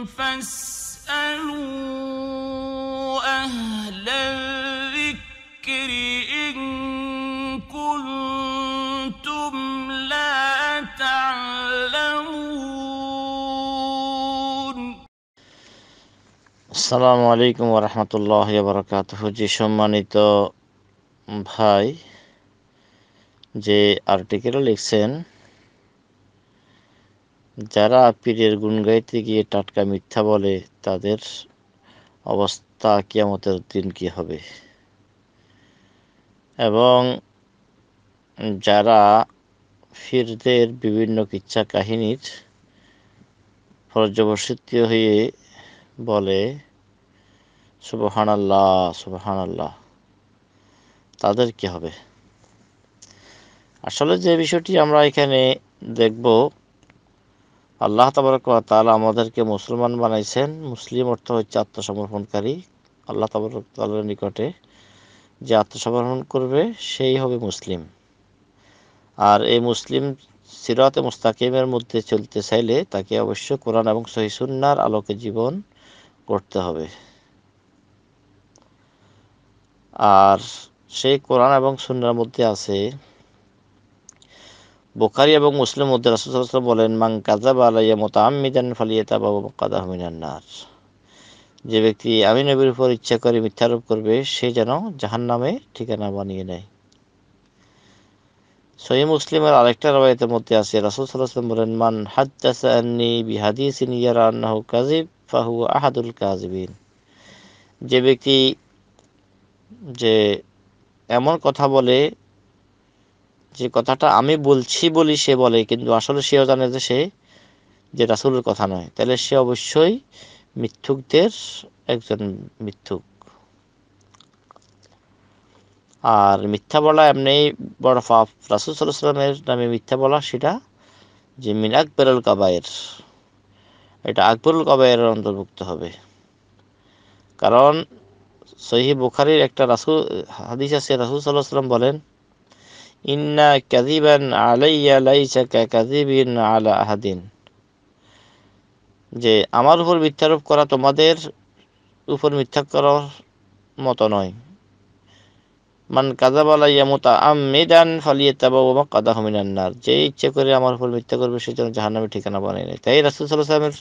আসসালামু আলাইকুম রহমতুল্লাহ বরকাত যে সম্মানিত ভাই যে আর্টিকেল লিখছেন যারা পীরের গুণ গাইতে গিয়ে টাটকা মিথ্যা বলে তাদের অবস্থা কিয়ামতের দিন কি হবে এবং যারা ফিরদের বিভিন্ন কিচ্ছা কাহিনীর পর্যবসিত হয়ে বলে সুবহানাল্লাহ সুবহানাল্লাহ তাদের কি হবে আসলে যে বিষয়টি আমরা এখানে দেখব আল্লাহ তালা আমাদেরকে মুসলমান বানাইছেন মুসলিম অর্থ হচ্ছে আত্মসমর্পণকারী আল্লাহ তালার নিকটে যে আত্মসমর্পণ করবে সেই হবে মুসলিম আর এই মুসলিম সিরাতে মুস্তাকিমের মধ্যে চলতে চাইলে তাকে অবশ্য কোরআন এবং সহিসুন্নার আলোকে জীবন করতে হবে আর সেই কোরআন এবং সুন্নার মধ্যে আছে বোকারি এবং মুসলিম মধ্যে রাসুসাল্লাম বলেন মাং কাজাব আলাইয়া মোতামিদান ফালিয়েতা বাবু কাদা যে ব্যক্তি আমি নবীর উপর ইচ্ছা করে মিথ্যারোপ করবে সে যেন জাহান নামে ঠিকানা বানিয়ে নেয় সহি মুসলিমের আরেকটা রবায়তের মধ্যে আছে রাসুল সাল্লাহাম বলেন মান হাদ্দাসানি বিহাদিসিন ইয়ারা আন্নাহ কাজিব ফাহু আহাদুল কাজবিন যে ব্যক্তি যে এমন কথা বলে যে কথাটা আমি বলছি বলি সে বলে কিন্তু আসলে সেও জানে যে সে যে রাসুলের কথা নয় তাহলে সে অবশ্যই মিথ্যুকদের একজন মিথ্যুক আর মিথ্যা বলা এমনি বড় পাপ রাসুল সাল্লামের নামে মিথ্যা বলা সেটা যে মিন আকবরুল কাবায়ের এটা আকবরুল কাবায়ের অন্তর্ভুক্ত হবে কারণ সহি বুখারির একটা রাসুল হাদিস আছে রাসুল সাল্লাহ সাল্লাম বলেন ইন্না আলাইয়া লাইসা আলা আহাদিন যে আমার উপর মিথ্যারোপ করা তোমাদের উপর মিথ্যা করার মতো নয় মান আলাইয়া মোতা আমিদান ফালিয়ে তাবা মা কাদা হমিনান্নার যে ইচ্ছে করে আমার উপর মিথ্যা করবে সেই জন্য জাহান্নামে ঠিকানা বানাই নেয় তাই রাসুল সাল্লাহ সাল্লামের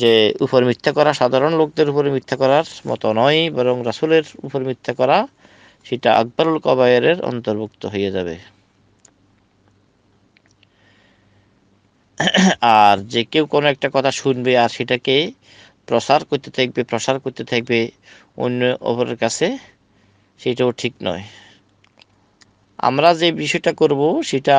যে উপর মিথ্যা করা সাধারণ লোকদের উপরে মিথ্যা করার মতো নয় বরং রাসুলের উপর মিথ্যা করা সেটা আকবরুল কবায়ের অন্তর্ভুক্ত হয়ে যাবে আর যে কেউ কোনো একটা কথা শুনবে আর সেটাকে প্রসার করতে থাকবে প্রসার করতে থাকবে অন্য অপরের কাছে সেটাও ঠিক নয় আমরা যে বিষয়টা করব সেটা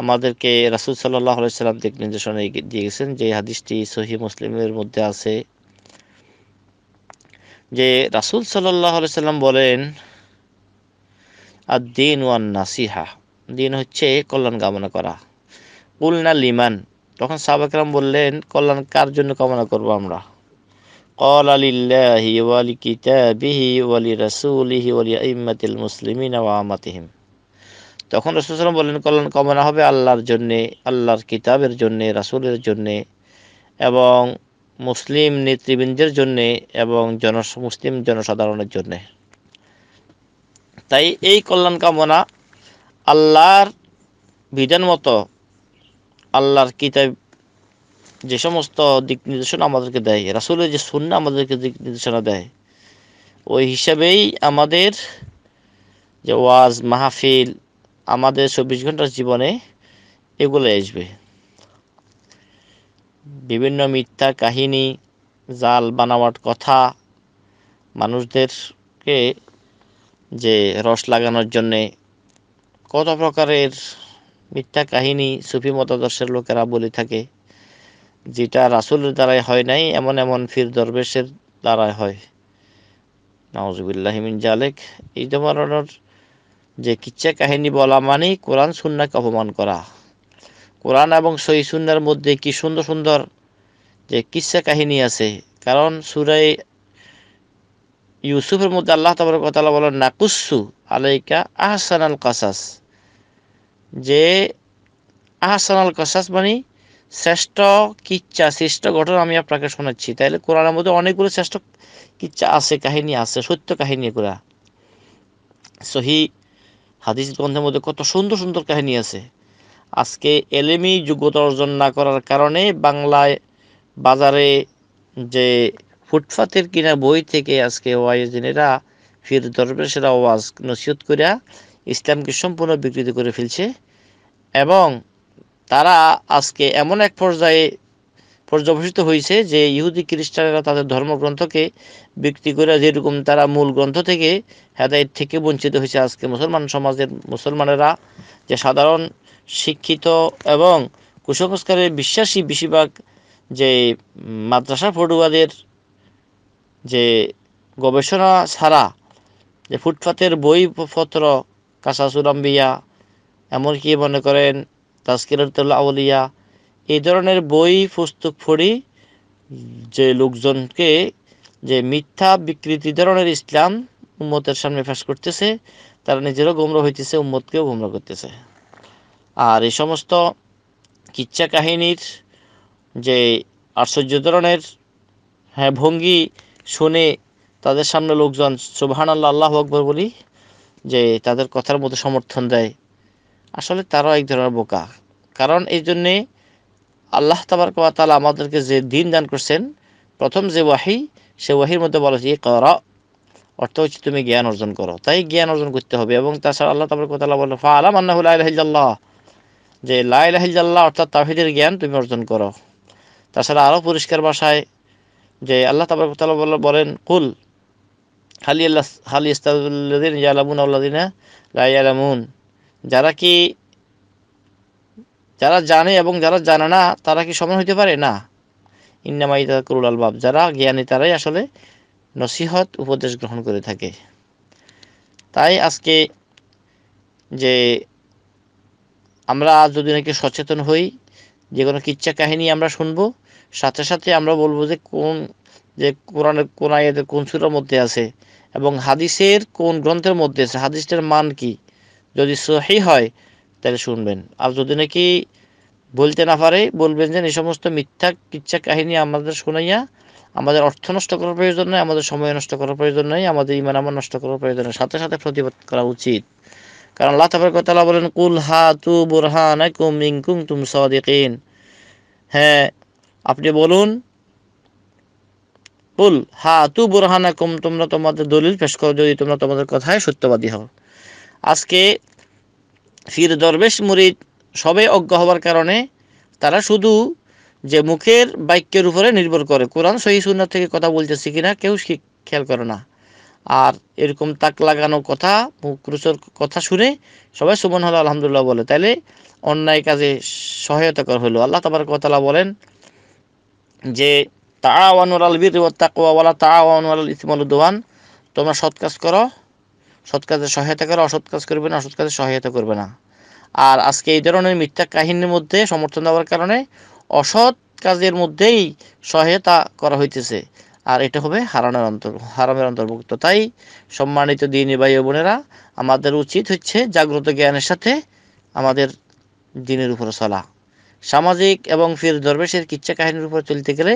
আমাদেরকে রাসুল সাল্লাহ সাল্লাম দিক নির্দেশনা দিয়ে গেছেন যে হাদিসটি সহি মুসলিমের মধ্যে আছে যে রাসুল সাল্লাহ সাল্লাম বলেন আর দিন ওয়ান নাসিহা দিন হচ্ছে কল্যাণ কামনা করা কুলনা লিমান তখন সাবেকরাম বললেন কল্যাণ কার জন্য কামনা করব আমরা قال لله ولكتابه ولرسوله ولأئمة المسلمين وعامتهم তখন রসুলাম বললেন কল্যাণ কামনা হবে আল্লাহর জন্যে আল্লাহর কিতাবের জন্যে রাসূলের জন্যে এবং মুসলিম নেতৃবৃন্দের জন্যে এবং জন মুসলিম জনসাধারণের জন্যে তাই এই কল্যাণ কামনা আল্লাহর বিধান মতো আল্লাহর কিতাব যে সমস্ত দিক নির্দেশনা আমাদেরকে দেয় রাসুলের যে শূন্য আমাদেরকে দিক নির্দেশনা দেয় ওই হিসাবেই আমাদের যে ওয়াজ মাহফিল আমাদের চব্বিশ ঘন্টার জীবনে এগুলো আসবে বিভিন্ন মিথ্যা কাহিনী জাল বানাওয়াট কথা মানুষদেরকে যে রস লাগানোর জন্যে কত প্রকারের মিথ্যা কাহিনী সুফি মতাদর্শের লোকেরা বলে থাকে যেটা রাসুলের দ্বারাই হয় নাই এমন এমন ফির দরবেশের দ্বারাই হয় নওয়াজবিল্লাহিমিন জালেক এই ধরনের যে কিচ্ছা কাহিনী বলা মানেই কোরআন সুন্নাকে অপমান করা কোরআন এবং সই সুন্নার মধ্যে কি সুন্দর সুন্দর যে কিসা কাহিনী আছে কারণ সুরাই ইউসুফের মধ্যে আল্লাহ কথা বলেন নাকুসু আলাইকা আহসান আল কাসাস যে আহসান আল কাসাস মানে শ্রেষ্ঠ কিচ্ছা শ্রেষ্ঠ ঘটনা আমি আপনাকে শোনাচ্ছি তাইলে কোরআনের মধ্যে অনেকগুলো শ্রেষ্ঠ কিচ্ছা আছে কাহিনী আছে সত্য কাহিনী এগুলা সহি হাদিস গ্রন্থের মধ্যে কত সুন্দর সুন্দর কাহিনী আছে আজকে এলএমই যোগ্যতা অর্জন না করার কারণে বাংলায় বাজারে যে ফুটপাতের কিনা বই থেকে আজকে ওয়াইজিনেরা ফির দরবেশেরা ওয়াজ নসিহত করিয়া ইসলামকে সম্পূর্ণ বিকৃত করে ফেলছে এবং তারা আজকে এমন এক পর্যায়ে পর্যবেসিত হয়েছে যে ইহুদি খ্রিস্টানেরা তাদের ধর্মগ্রন্থকে বিক্রি করে যেরকম তারা মূল গ্রন্থ থেকে হেদায়ত থেকে বঞ্চিত হয়েছে আজকে মুসলমান সমাজের মুসলমানেরা যে সাধারণ শিক্ষিত এবং কুসংস্কারে বিশ্বাসী বেশিরভাগ যে মাদ্রাসা পড়ুয়াদের যে গবেষণা ছাড়া যে ফুটপাতের বইপত্র কাসাসুলাম্বিয়া এমনকি মনে করেন তাস্কিরতুল্লা আউলিয়া এই ধরনের বই পুস্তক পড়ি যে লোকজনকে যে মিথ্যা বিকৃতি ধরনের ইসলাম উম্মতের সামনে ফেস করতেছে তারা নিজেরও গোমরা হইতেছে উম্মতকেও গোমরা করতেছে আর এই সমস্ত কিচ্ছা কাহিনীর যে আশ্চর্য ধরনের হ্যাঁ ভঙ্গি শুনে তাদের সামনে লোকজন সুবাহান আল্লাহ আল্লাহ আকবর বলি যে তাদের কথার মতো সমর্থন দেয় আসলে তারও এক ধরনের বোকা কারণ এই জন্যে আল্লাহ তাবার তালা আমাদেরকে যে দিন দান করছেন প্রথম যে ওয়াহি সে ওয়াহির মধ্যে বলা হচ্ছে কর অর্থ হচ্ছে তুমি জ্ঞান অর্জন করো তাই জ্ঞান অর্জন করতে হবে এবং তাছাড়া আল্লাহ তাবার কথা বলো ফা আলাম আল্লাহ আল্লাহ যে লাই রাহিজাল্লাহ অর্থাৎ তাহিদের জ্ঞান তুমি অর্জন করো তাছাড়া আরও পরিষ্কার ভাষায় যে আল্লাহ তাবরকতাল্লাহ বলেন কুল হালি আল্লাহ হালি ইস্তাউদ্দিন ইয়ালামুন আল্লাদিনা লাইয়ালামুন যারা কি যারা জানে এবং যারা জানে না তারা কি সমান হইতে পারে না ইন্নামাই করুল আলবাব যারা জ্ঞানী তারাই আসলে নসিহত উপদেশ গ্রহণ করে থাকে তাই আজকে যে আমরা যদি নাকি সচেতন হই যে কোনো কিচ্ছা কাহিনী আমরা শুনব সাথে সাথে আমরা বলবো যে কোন যে কোরআনের কোন আয়াতের কোন সুরের মধ্যে আছে এবং হাদিসের কোন গ্রন্থের মধ্যে আছে হাদিসটার মান কি যদি সহি হয় তাহলে শুনবেন আর যদি নাকি বলতে না পারে বলবেন যে এই সমস্ত মিথ্যা কিচ্ছা কাহিনী আমাদের শোনাইয়া আমাদের অর্থ নষ্ট করার প্রয়োজন নয় আমাদের সময় নষ্ট করার প্রয়োজন নেই আমাদের ইমান আমার নষ্ট করার প্রয়োজন নেই সাথে সাথে প্রতিবাদ করা উচিত কারণ আল্লাহ তাবরকতলা বলেন কুল হা তু বুরহান ইংকুম তুম সদিকিন হ্যাঁ আপনি বলুন কুল হা তু বুরহান কুম তোমরা তোমাদের দলিল পেশ করো যদি তোমরা তোমাদের কথায় সত্যবাদী হও আজকে ফির দরবেশ মুরিদ সবে অজ্ঞ হবার কারণে তারা শুধু যে মুখের বাক্যের উপরে নির্ভর করে কোরআন সহি সুন্নার থেকে কথা বলতেছি কিনা কেউ খেয়াল করে না আর এরকম তাক লাগানো কথা মুখরুচর কথা শুনে সবাই সুমন হল আলহামদুলিল্লাহ বলে তাইলে অন্যায় কাজে সহায়তা করা হলো আল্লাহ তাবার কতালা বলেন যে তাওয়ানুর আল বীর ও তাকওয়ালা তাওয়ানুর আল ইসমাল দোয়ান তোমরা সৎ কাজ করো সৎ কাজে সহায়তা করো অসৎ কাজ করবে না অসৎ কাজে সহায়তা করবে না আর আজকে এই ধরনের মিথ্যা কাহিনীর মধ্যে সমর্থন দেওয়ার কারণে অসৎ কাজের মধ্যেই সহায়তা করা হইতেছে আর এটা হবে হারানোর অন্তর হারামের অন্তর্ভুক্ত তাই সম্মানিত দিনী ভাই বোনেরা আমাদের উচিত হচ্ছে জাগ্রত জ্ঞানের সাথে আমাদের দিনের উপরে চলা সামাজিক এবং ফির দরবেশের কিচ্ছা কাহিনীর উপর চলতে গেলে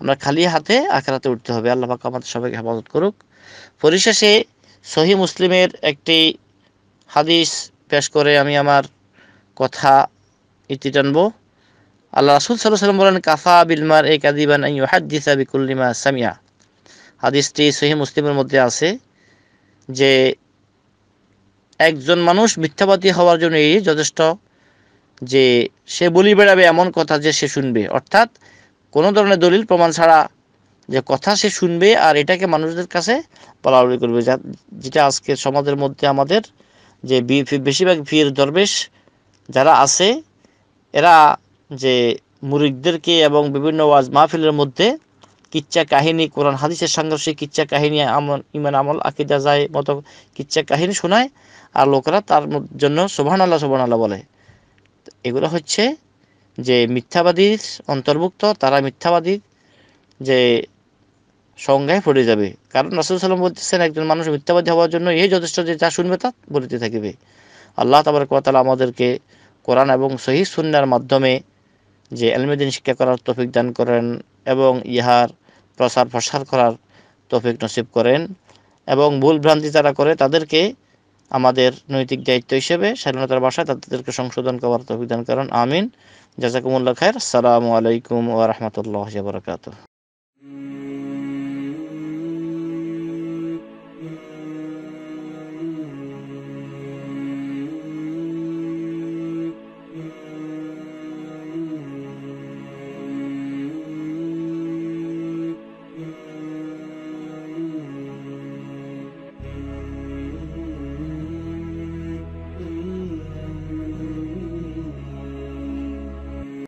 আমরা খালি হাতে আখড়াতে উঠতে হবে আল্লাহ পাক আমাদের সবাইকে হেফাজত করুক পরিশেষে সহি মুসলিমের একটি হাদিস পেশ করে আমি আমার কথা ইতি টানবো আল্লাহ রাসুল সাল্লাম বলেন কাফা বিলমার এ কাদিবান হাদিসা বিকুল্লিমা সামিয়া হাদিসটি সহি মুসলিমের মধ্যে আছে যে একজন মানুষ মিথ্যাবাদী হওয়ার জন্য এই যথেষ্ট যে সে বলি বেড়াবে এমন কথা যে সে শুনবে অর্থাৎ কোনো ধরনের দলিল প্রমাণ ছাড়া যে কথা সে শুনবে আর এটাকে মানুষদের কাছে বলাবলি করবে যা যেটা আজকে সমাজের মধ্যে আমাদের যে বেশিরভাগ ভিড় দরবেশ যারা আছে এরা যে মুরিকদেরকে এবং বিভিন্ন ওয়াজ মাহফিলের মধ্যে কিচ্ছা কাহিনী কোরআন হাদিসের সংঘর্ষে কিচ্ছা কাহিনী আমল ইমান আমল আকিদা যায় মতো কিচ্ছা কাহিনী শোনায় আর লোকেরা তার জন্য সোভান আল্লাহ সোভান আল্লাহ বলে এগুলো হচ্ছে যে মিথ্যাবাদীর অন্তর্ভুক্ত তারা মিথ্যাবাদীর যে সংজ্ঞায় পড়ে যাবে কারণ রাসুল সাল্লাম বলতেছেন একজন মানুষ মিথ্যাবাদী হওয়ার জন্য এই যথেষ্ট যে যা শুনবে তা বলিতে থাকিবে আল্লাহ তাবার কথা আমাদেরকে কোরআন এবং সহি সুন্নার মাধ্যমে যে এলমেদিন শিক্ষা করার তফিক দান করেন এবং ইহার প্রসার প্রসার করার তফিক নসিব করেন এবং ভুল ভ্রান্তি যারা করে তাদেরকে আমাদের নৈতিক দায়িত্ব হিসেবে স্বাধীনতার ভাষায় তাদেরকে সংশোধন করার তফিক দান করেন আমিন জাজাকুমুল্লা খায়ের সালামু আলাইকুম ওয়া বারাকাতুহু